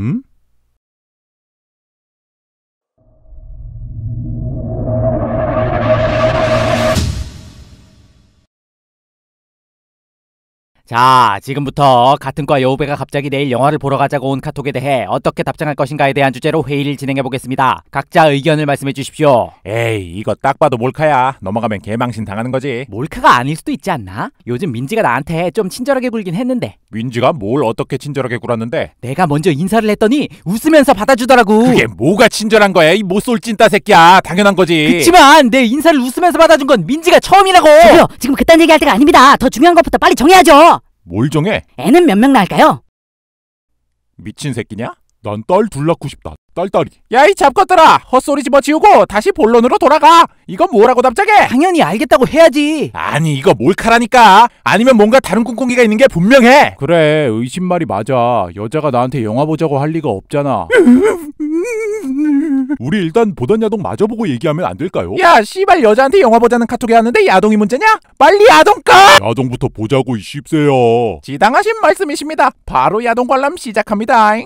Hmm? 자, 지금부터 같은 과 여우배가 갑자기 내일 영화를 보러 가자고 온 카톡에 대해 어떻게 답장할 것인가에 대한 주제로 회의를 진행해 보겠습니다. 각자 의견을 말씀해 주십시오. 에이, 이거 딱 봐도 몰카야. 넘어가면 개망신 당하는 거지. 몰카가 아닐 수도 있지 않나? 요즘 민지가 나한테 좀 친절하게 굴긴 했는데. 민지가 뭘 어떻게 친절하게 굴었는데? 내가 먼저 인사를 했더니 웃으면서 받아주더라고. 그게 뭐가 친절한 거야? 이못솔찐따 새끼야. 당연한 거지. 그치만 내 인사를 웃으면서 받아준 건 민지가 처음이라고. 저요 지금 그딴 얘기할 때가 아닙니다. 더 중요한 것부터 빨리 정해야죠. 뭘 정해? 애는 몇 명 낳을까요? 미친 새끼냐? 난 딸 둘 낳고 싶다. 딸딸이. 야이 잡것들아 헛소리 집어치우고 다시 본론으로 돌아가. 이건 뭐라고 답장해? 당연히 알겠다고 해야지. 아니 이거 몰카라니까. 아니면 뭔가 다른 꿍꿍이가 있는 게 분명해. 그래 의심말이 맞아. 여자가 나한테 영화 보자고 할 리가 없잖아. 우리 일단 보던 야동 마저 보고 얘기하면 안 될까요? 야 씨발 여자한테 영화 보자는 카톡이 왔는데 야동이 문제냐? 빨리 야동 꺼! 야동부터 보자고 이씹세야 지당하신 말씀이십니다. 바로 야동 관람 시작합니다.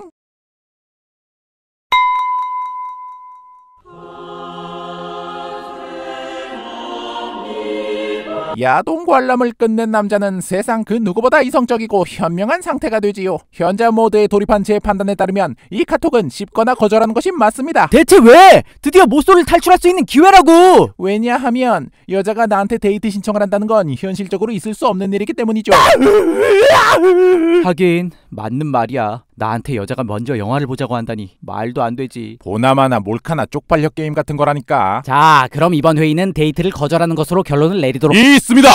야동 관람을 끝낸 남자는 세상 그 누구보다 이성적이고 현명한 상태가 되지요. 현재 모드에 돌입한 제 판단에 따르면 이 카톡은 씹거나 거절하는 것이 맞습니다. 대체 왜? 드디어 모쏠을 탈출할 수 있는 기회라고! 왜냐하면 여자가 나한테 데이트 신청을 한다는 건 현실적으로 있을 수 없는 일이기 때문이죠. 하긴 맞는 말이야. 나한테 여자가 먼저 영화를 보자고 한다니 말도 안 되지. 보나마나 몰카나 쪽팔려 게임 같은 거라니까. 자, 그럼 이번 회의는 데이트를 거절하는 것으로 결론을 내리도록. 있습니다.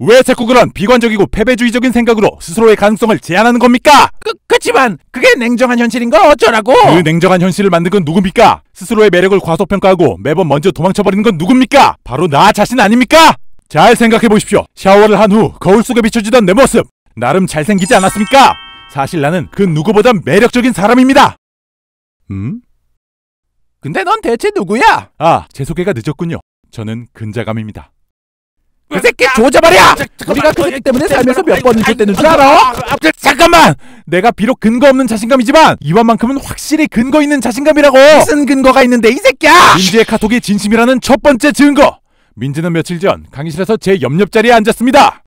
왜 자꾸 그런 비관적이고 패배주의적인 생각으로 스스로의 가능성을 제한하는 겁니까? 그, 그렇만 그게 냉정한 현실인 걸 어쩌라고? 그 냉정한 현실을 만든 건 누굽니까? 스스로의 매력을 과소평가하고 매번 먼저 도망쳐버리는 건 누굽니까? 바로 나 자신 아닙니까? 잘 생각해 보십시오. 샤워를 한 후 거울 속에 비춰지던 내 모습, 나름 잘생기지 않았습니까? 사실 나는 그 누구보다 매력적인 사람입니다. 음? 근데 넌 대체 누구야? 아, 제 소개가 늦었군요. 저는 근자감입니다. 그 새끼 조자 말이야! 우리가 그 새끼 때문에 살면서 몇 번을 줬대는 줄 알아? 아, 아, 잠깐만! 내가 비록 근거 없는 자신감이지만 이번만큼은 확실히 근거 있는 자신감이라고! 무슨 근거가 있는데 이 새끼야! 민지의 카톡이 진심이라는 첫 번째 증거! 민지는 며칠 전 강의실에서 제 옆옆자리에 앉았습니다.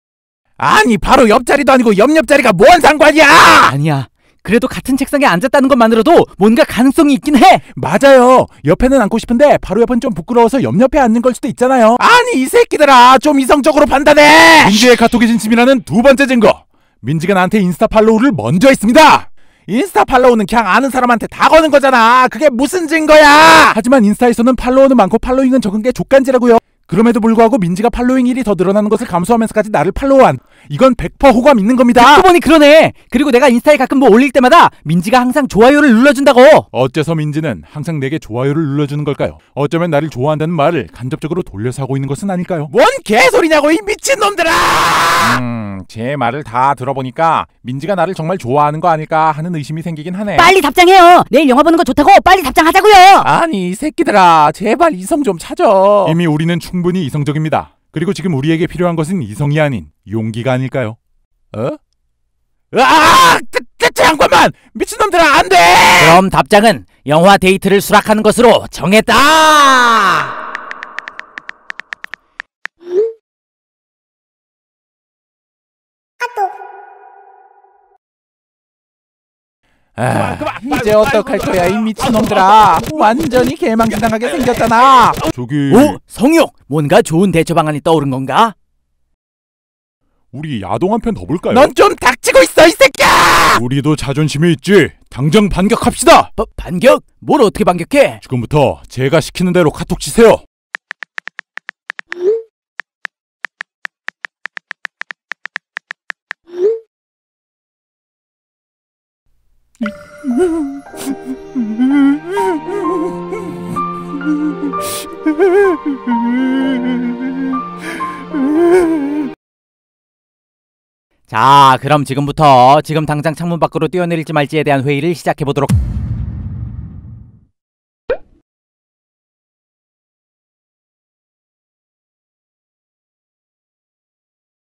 아니 바로 옆자리도 아니고 옆옆자리가 뭔 상관이야! 아니야. 그래도 같은 책상에 앉았다는 것만으로도 뭔가 가능성이 있긴 해. 맞아요. 옆에는 앉고 싶은데 바로 옆은 좀 부끄러워서 옆옆에 앉는 걸 수도 있잖아요. 아니 이 새끼들아 좀 이성적으로 판단해. 민지의 카톡이 진심이라는 두 번째 증거. 민지가 나한테 인스타 팔로우를 먼저 했습니다. 인스타 팔로우는 그냥 아는 사람한테 다 거는 거잖아. 그게 무슨 증거야? 하지만 인스타에서는 팔로우는 많고 팔로잉은 적은 게 족간지라고요. 그럼에도 불구하고 민지가 팔로잉 1이 더 늘어나는 것을 감수하면서까지 나를 팔로우한 이건 100% 호감 있는 겁니다. 듣고 보니 그러네. 그리고 내가 인스타에 가끔 뭐 올릴 때마다 민지가 항상 좋아요를 눌러준다고. 어째서 민지는 항상 내게 좋아요를 눌러주는 걸까요? 어쩌면 나를 좋아한다는 말을 간접적으로 돌려서 하고 있는 것은 아닐까요? 뭔 개소리냐고 이 미친 놈들아! 음, 제 말을 다 들어보니까 민지가 나를 정말 좋아하는 거 아닐까 하는 의심이 생기긴 하네. 빨리 답장해요. 내일 영화 보는 거 좋다고 빨리 답장하자고요. 아니 이 새끼들아 제발 이성 좀 찾아. 이미 우리는 충분히 이성적입니다. 그리고 지금 우리에게 필요한 것은 이성이 아닌 용기가 아닐까요? 어? 으악! 아! 장관만! 미친놈들아 안 돼! 그럼 답장은 영화 데이트를 수락하는 것으로 정했다! 아, 이제 어떡할 거야 이 미친놈들아 아, 완전히 개망신당하게 생겼잖아 저기 오! 성욕! 뭔가 좋은 대처 방안이 떠오른 건가? 우리 야동 한 편 더 볼까요? 넌 좀 닥치고 있어 이 새끼야! 우리도 자존심이 있지 당장 반격합시다! 바, 어, 반격? 뭘 어떻게 반격해? 지금부터 제가 시키는 대로 카톡 치세요 자, 그럼 지금부터 지금 당장 창문 밖으로 뛰어내릴지 말지에 대한 회의를 시작해 보도록